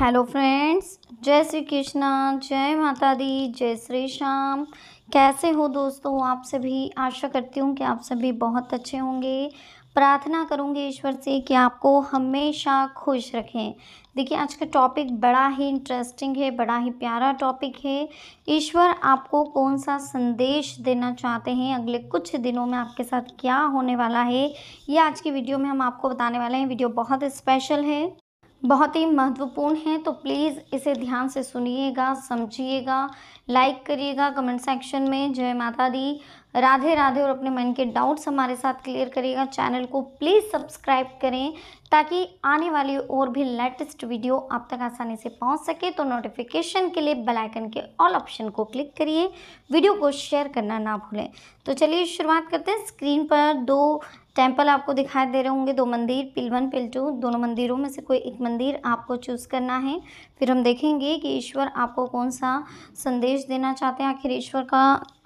hello friends जय श्री कृष्णा जय माता दी जय श्री श्याम कैसे हो दोस्तों आप सभी आशा करती हूँ कि आप सभी बहुत अच्छे होंगे प्रार्थना करूँगी ईश्वर से कि आपको हमेशा खुश रखें देखिए आज का टॉपिक बड़ा ही इंटरेस्टिंग है बड़ा ही प्यारा टॉपिक है ईश्वर आपको कौन सा संदेश देना चाहते हैं अगले कुछ दिनों में आपके साथ क्या होने वाला है ये आज की वीडियो में हम आपको बताने वाले हैं वीडियो बहुत स्पेशल है बहुत ही महत्वपूर्ण है तो प्लीज़ इसे ध्यान से सुनिएगा समझिएगा लाइक करिएगा कमेंट सेक्शन में जय माता दी राधे राधे और अपने मन के डाउट्स हमारे साथ क्लियर करिएगा चैनल को प्लीज़ सब्सक्राइब करें ताकि आने वाली और भी लेटेस्ट वीडियो आप तक आसानी से पहुंच सके तो नोटिफिकेशन के लिए बेल आइकन के ऑल ऑप्शन को क्लिक करिए वीडियो को शेयर करना ना भूलें तो चलिए शुरुआत करते हैं स्क्रीन पर दो टेम्पल आपको दिखाई दे रहे होंगे दो मंदिर पिल वन पिल टू दोनों मंदिरों में से कोई एक मंदिर आपको चूज़ करना है फिर हम देखेंगे कि ईश्वर आपको कौन सा संदेश देना चाहते हैं आखिर ईश्वर का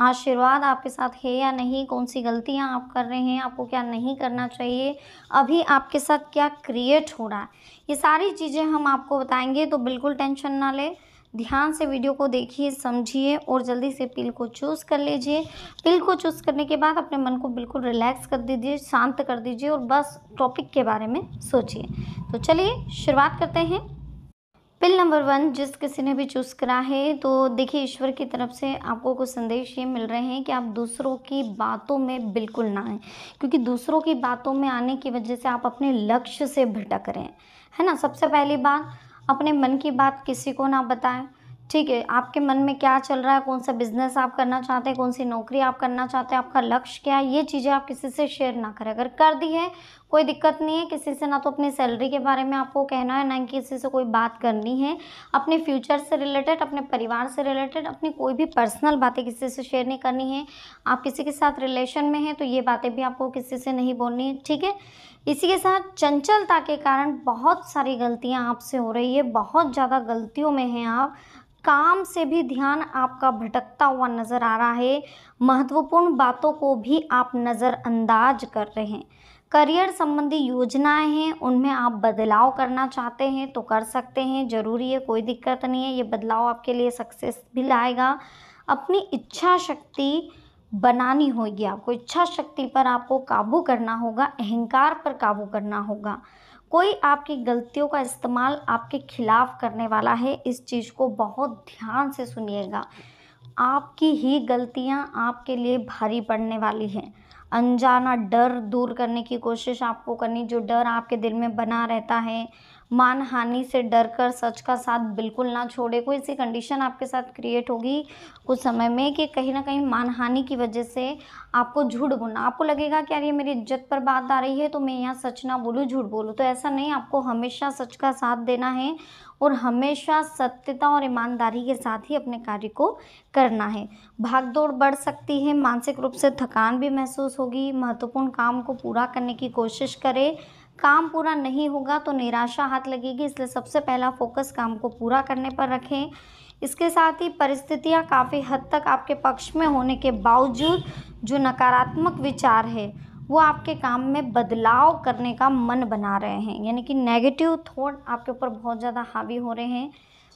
आशीर्वाद आपके साथ है या नहीं कौन सी गलतियाँ आप कर रहे हैं आपको क्या नहीं करना चाहिए अभी आपके साथ क्या क्रिएट हो रहा है ये सारी चीज़ें हम आपको बताएंगे तो बिल्कुल टेंशन ना लें ध्यान से वीडियो को देखिए समझिए और जल्दी से पिल को चूज़ कर लीजिए पिल को चूज़ करने के बाद अपने मन को बिल्कुल रिलैक्स कर दीजिए शांत कर दीजिए और बस टॉपिक के बारे में सोचिए तो चलिए शुरुआत करते हैं पिल नंबर वन जिस किसी ने भी चूज़ करा है तो देखिए ईश्वर की तरफ से आपको कुछ संदेश ये मिल रहे हैं कि आप दूसरों की बातों में बिल्कुल ना आए क्योंकि दूसरों की बातों में आने की वजह से आप अपने लक्ष्य से भटक रहे हैं है ना सबसे पहली बात अपने मन की बात किसी को ना बताएं ठीक है आपके मन में क्या चल रहा है कौन सा बिज़नेस आप करना चाहते हैं कौन सी नौकरी आप करना चाहते हैं आपका लक्ष्य क्या है ये चीज़ें आप किसी से शेयर ना करें अगर कर दी है कोई दिक्कत नहीं है किसी से ना तो अपनी सैलरी के बारे में आपको कहना है ना किसी से कोई बात करनी है अपने फ्यूचर से रिलेटेड अपने परिवार से रिलेटेड अपनी कोई भी पर्सनल बातें किसी से शेयर नहीं करनी है आप किसी के साथ रिलेशन में हैं तो ये बातें भी आपको किसी से नहीं बोलनी है ठीक है इसी के साथ चंचलता के कारण बहुत सारी गलतियाँ आपसे हो रही है बहुत ज़्यादा गलतियों में हैं आप काम से भी ध्यान आपका भटकता हुआ नज़र आ रहा है महत्वपूर्ण बातों को भी आप नज़रअंदाज कर रहे हैं करियर संबंधी योजनाएं हैं उनमें आप बदलाव करना चाहते हैं तो कर सकते हैं ज़रूरी है कोई दिक्कत नहीं है ये बदलाव आपके लिए सक्सेस भी लाएगा अपनी इच्छा शक्ति बनानी होगी आपको इच्छा शक्ति पर आपको काबू करना होगा अहंकार पर काबू करना होगा कोई आपकी गलतियों का इस्तेमाल आपके खिलाफ करने वाला है इस चीज़ को बहुत ध्यान से सुनिएगा आपकी ही गलतियाँ आपके लिए भारी पड़ने वाली हैं अनजाना डर दूर करने की कोशिश आपको करनी जो डर आपके दिल में बना रहता है मान हानि से डर कर सच का साथ बिल्कुल ना छोड़े कोई ऐसी कंडीशन आपके साथ क्रिएट होगी कुछ समय में कि कहीं ना कहीं मान हानि की वजह से आपको झूठ बोलना आपको लगेगा कि यार ये मेरी इज्जत पर बात आ रही है तो मैं यहाँ सच ना बोलूँ झूठ बोलूँ तो ऐसा नहीं आपको हमेशा सच का साथ देना है और हमेशा सत्यता और ईमानदारी के साथ ही अपने कार्य को करना है भागदौड़ बढ़ सकती है मानसिक रूप से थकान भी महसूस होगी महत्वपूर्ण काम को पूरा करने की कोशिश करें काम पूरा नहीं होगा तो निराशा हाथ लगेगी इसलिए सबसे पहला फोकस काम को पूरा करने पर रखें इसके साथ ही परिस्थितियां काफ़ी हद तक आपके पक्ष में होने के बावजूद जो नकारात्मक विचार है वो आपके काम में बदलाव करने का मन बना रहे हैं यानी कि नेगेटिव थॉट आपके ऊपर बहुत ज़्यादा हावी हो रहे हैं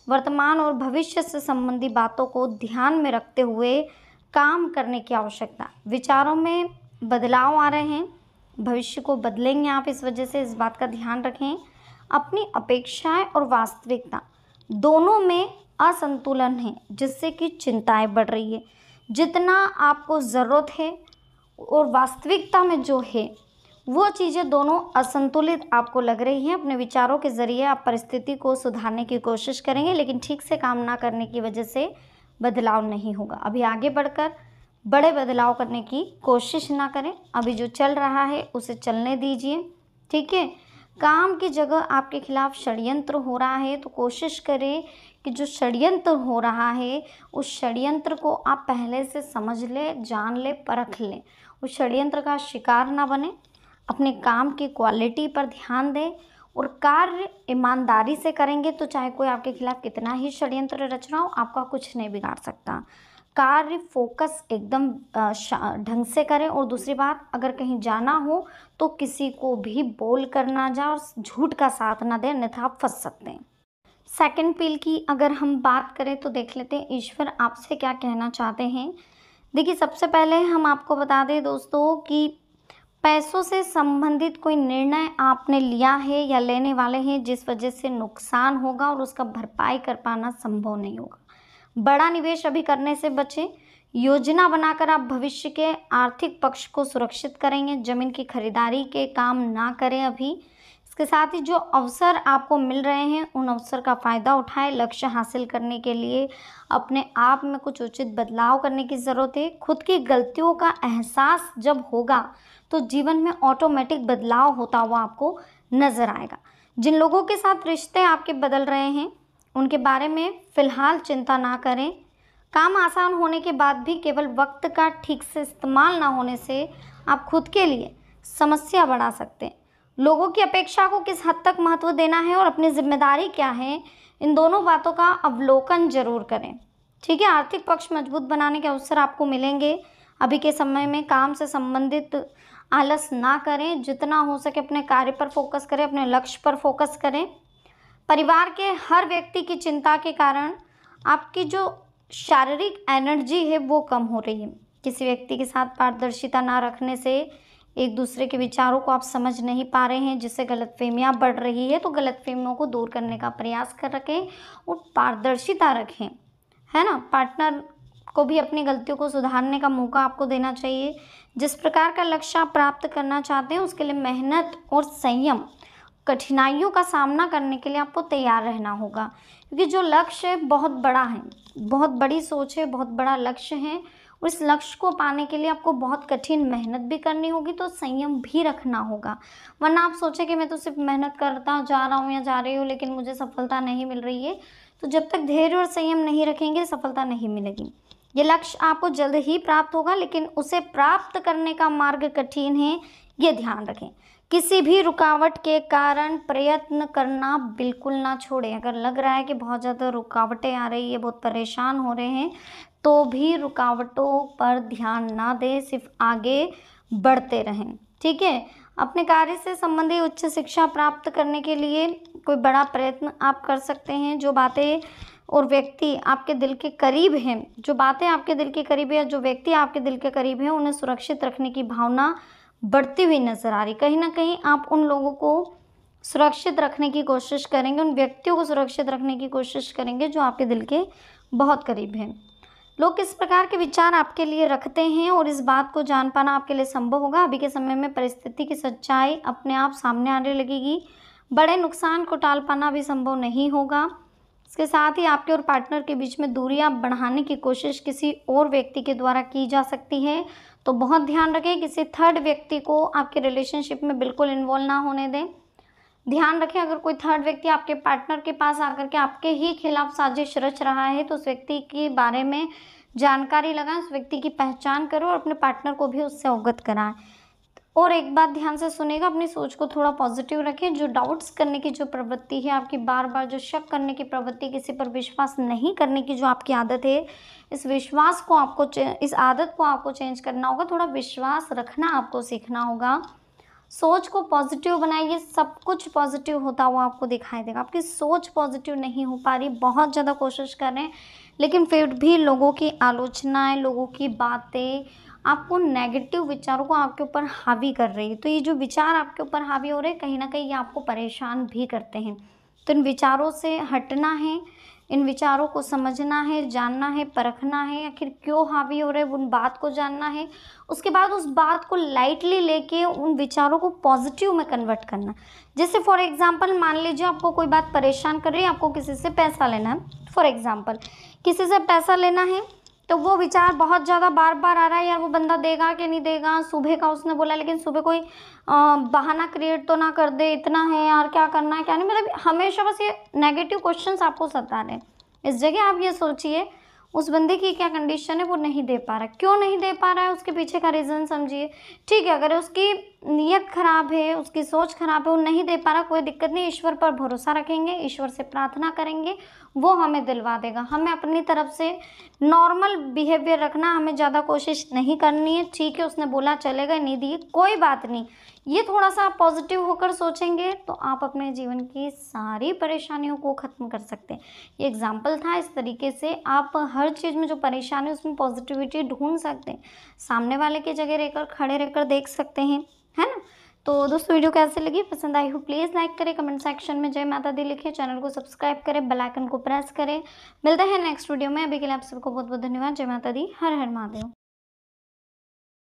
वर्तमान और भविष्य से संबंधी बातों को ध्यान में रखते हुए काम करने की आवश्यकता विचारों में बदलाव आ रहे हैं भविष्य को बदलेंगे आप इस वजह से इस बात का ध्यान रखें अपनी अपेक्षाएं और वास्तविकता दोनों में असंतुलन है जिससे कि चिंताएं बढ़ रही है जितना आपको ज़रूरत है और वास्तविकता में जो है वो चीज़ें दोनों असंतुलित आपको लग रही हैं अपने विचारों के ज़रिए आप परिस्थिति को सुधारने की कोशिश करेंगे लेकिन ठीक से काम ना करने की वजह से बदलाव नहीं होगा अभी आगे बढ़कर बड़े बदलाव करने की कोशिश ना करें अभी जो चल रहा है उसे चलने दीजिए ठीक है काम की जगह आपके खिलाफ षडयंत्र हो रहा है तो कोशिश करें कि जो षड्यंत्र हो रहा है उस षडयंत्र को आप पहले से समझ लें जान लें परख लें उस षड्यंत्र का शिकार ना बने अपने काम की क्वालिटी पर ध्यान दें और कार्य ईमानदारी से करेंगे तो चाहे कोई आपके खिलाफ कितना ही षडयंत्र रच रहा हो आपका कुछ नहीं बिगाड़ सकता कार्य फोकस एकदम ढंग से करें और दूसरी बात अगर कहीं जाना हो तो किसी को भी बोल कर ना जाए और झूठ का साथ ना दें अन्यथा आप फंस सकते हैं सेकंड पील की अगर हम बात करें तो देख लेते हैं ईश्वर आपसे क्या कहना चाहते हैं देखिए सबसे पहले हम आपको बता दें दोस्तों कि पैसों से संबंधित कोई निर्णय आपने लिया है या लेने वाले हैं जिस वजह से नुकसान होगा और उसका भरपाई कर पाना संभव नहीं होगा बड़ा निवेश अभी करने से बचें योजना बनाकर आप भविष्य के आर्थिक पक्ष को सुरक्षित करेंगे ज़मीन की खरीदारी के काम ना करें अभी इसके साथ ही जो अवसर आपको मिल रहे हैं उन अवसर का फ़ायदा उठाएं लक्ष्य हासिल करने के लिए अपने आप में कुछ उचित बदलाव करने की ज़रूरत है खुद की गलतियों का एहसास जब होगा तो जीवन में ऑटोमेटिक बदलाव होता हुआ आपको नज़र आएगा जिन लोगों के साथ रिश्ते आपके बदल रहे हैं उनके बारे में फ़िलहाल चिंता ना करें काम आसान होने के बाद भी केवल वक्त का ठीक से इस्तेमाल ना होने से आप खुद के लिए समस्या बढ़ा सकते हैं लोगों की अपेक्षा को किस हद तक महत्व देना है और अपनी जिम्मेदारी क्या है इन दोनों बातों का अवलोकन जरूर करें ठीक है आर्थिक पक्ष मजबूत बनाने के अवसर आपको मिलेंगे अभी के समय में काम से संबंधित आलस ना करें जितना हो सके अपने कार्य पर फोकस करें अपने लक्ष्य पर फोकस करें परिवार के हर व्यक्ति की चिंता के कारण आपकी जो शारीरिक एनर्जी है वो कम हो रही है किसी व्यक्ति के साथ पारदर्शिता ना रखने से एक दूसरे के विचारों को आप समझ नहीं पा रहे हैं जिससे गलतफहमियाँ बढ़ रही है तो गलतफहमियों को दूर करने का प्रयास कर रखें और पारदर्शिता रखें है ना पार्टनर को भी अपनी गलतियों को सुधारने का मौका आपको देना चाहिए जिस प्रकार का लक्ष्य आप प्राप्त करना चाहते हैं उसके लिए मेहनत और संयम कठिनाइयों का सामना करने के लिए आपको तैयार रहना होगा क्योंकि जो लक्ष्य है बहुत बड़ा है बहुत बड़ी सोच है बहुत बड़ा लक्ष्य है उस इस लक्ष्य को पाने के लिए आपको बहुत कठिन मेहनत भी करनी होगी तो संयम भी रखना होगा वरना आप सोचें कि मैं तो सिर्फ मेहनत करता जा रहा हूँ या जा रही हूँ लेकिन मुझे सफलता नहीं मिल रही है तो जब तक धैर्य और संयम नहीं रखेंगे सफलता नहीं मिलेगी ये लक्ष्य आपको जल्द ही प्राप्त होगा लेकिन उसे प्राप्त करने का मार्ग कठिन है ये ध्यान रखें किसी भी रुकावट के कारण प्रयत्न करना बिल्कुल ना छोड़ें अगर लग रहा है कि बहुत ज़्यादा रुकावटें आ रही है बहुत परेशान हो रहे हैं तो भी रुकावटों पर ध्यान ना दें सिर्फ आगे बढ़ते रहें ठीक है अपने कार्य से संबंधित उच्च शिक्षा प्राप्त करने के लिए कोई बड़ा प्रयत्न आप कर सकते हैं जो बातें और व्यक्ति आपके दिल के करीब हैं जो बातें आपके दिल के करीब है जो व्यक्ति आपके दिल के करीब है उन्हें सुरक्षित रखने की भावना बढ़ती हुई नज़र आ रही कहीं ना कहीं आप उन लोगों को सुरक्षित रखने की कोशिश करेंगे उन व्यक्तियों को सुरक्षित रखने की कोशिश करेंगे जो आपके दिल के बहुत करीब हैं लोग किस प्रकार के विचार आपके लिए रखते हैं और इस बात को जान पाना आपके लिए संभव होगा अभी के समय में परिस्थिति की सच्चाई अपने आप सामने आने लगेगी बड़े नुकसान को टाल पाना भी संभव नहीं होगा इसके साथ ही आपके और पार्टनर के बीच में दूरियां बढ़ाने की कोशिश किसी और व्यक्ति के द्वारा की जा सकती है तो बहुत ध्यान रखें किसी थर्ड व्यक्ति को आपके रिलेशनशिप में बिल्कुल इन्वॉल्व ना होने दें ध्यान रखें अगर कोई थर्ड व्यक्ति आपके पार्टनर के पास आकर के आपके ही खिलाफ साजिश रच रहा है तो उस व्यक्ति के बारे में जानकारी लगाएं उस व्यक्ति की पहचान करो और अपने पार्टनर को भी उससे अवगत कराएं और एक बात ध्यान से सुनेगा अपनी सोच को थोड़ा पॉजिटिव रखें जो डाउट्स करने की जो प्रवृत्ति है आपकी बार बार जो शक करने की प्रवृत्ति किसी पर विश्वास नहीं करने की जो आपकी आदत है इस विश्वास को आपको इस आदत को आपको चेंज करना होगा थोड़ा विश्वास रखना आपको सीखना होगा सोच को पॉजिटिव बनाइए सब कुछ पॉजिटिव होता हुआ आपको दिखाई देगा आपकी सोच पॉजिटिव नहीं हो पा रही बहुत ज़्यादा कोशिश कर रहे हैं लेकिन फिर भी लोगों की आलोचनाएं लोगों की बातें आपको नेगेटिव विचारों को आपके ऊपर हावी कर रही है तो ये जो विचार आपके ऊपर हावी हो रहे हैं कहीं ना कहीं ये आपको परेशान भी करते हैं तो इन विचारों से हटना है इन विचारों को समझना है जानना है परखना है आखिर क्यों हावी हो रहे हैं उन बात को जानना है उसके बाद उस बात को लाइटली लेके उन विचारों को पॉजिटिव में कन्वर्ट करना जैसे फॉर एग्जांपल मान लीजिए आपको कोई बात परेशान कर रही है आपको किसी से पैसा लेना है फॉर एग्जांपल किसी से पैसा लेना है तो वो विचार बहुत ज़्यादा बार बार आ रहा है यार वो बंदा देगा कि नहीं देगा सुबह का उसने बोला लेकिन सुबह कोई बहाना क्रिएट तो ना कर दे इतना है यार क्या करना है क्या नहीं मतलब हमेशा बस ये नेगेटिव क्वेश्चन आपको सता रहे इस जगह आप ये सोचिए उस बंदे की क्या कंडीशन है वो नहीं दे पा रहा क्यों नहीं दे पा रहा है उसके पीछे का रीज़न समझिए ठीक है अगर उसकी नीयत खराब है उसकी सोच खराब है वो नहीं दे पा रहा कोई दिक्कत नहीं ईश्वर पर भरोसा रखेंगे ईश्वर से प्रार्थना करेंगे वो हमें दिलवा देगा हमें अपनी तरफ से नॉर्मल बिहेवियर रखना हमें ज़्यादा कोशिश नहीं करनी है ठीक है उसने बोला चलेगा नहीं दिए कोई बात नहीं ये थोड़ा सा आप पॉजिटिव होकर सोचेंगे तो आप अपने जीवन की सारी परेशानियों को ख़त्म कर सकते हैं ये एग्ज़ाम्पल था इस तरीके से आप हर चीज़ में जो परेशानी उसमें पॉजिटिविटी ढूंढ सकते हैं सामने वाले की जगह रहकर खड़े रहकर देख सकते हैं है ना तो दोस्तों वीडियो कैसे लगी पसंद आई हो प्लीज़ लाइक करें कमेंट सेक्शन में जय माता दी लिखे चैनल को सब्सक्राइब करें बेल आइकन को प्रेस करें मिलता है नेक्स्ट वीडियो में अभी के लिए आप सबको बहुत बहुत धन्यवाद जय माता दी हर हर महादेव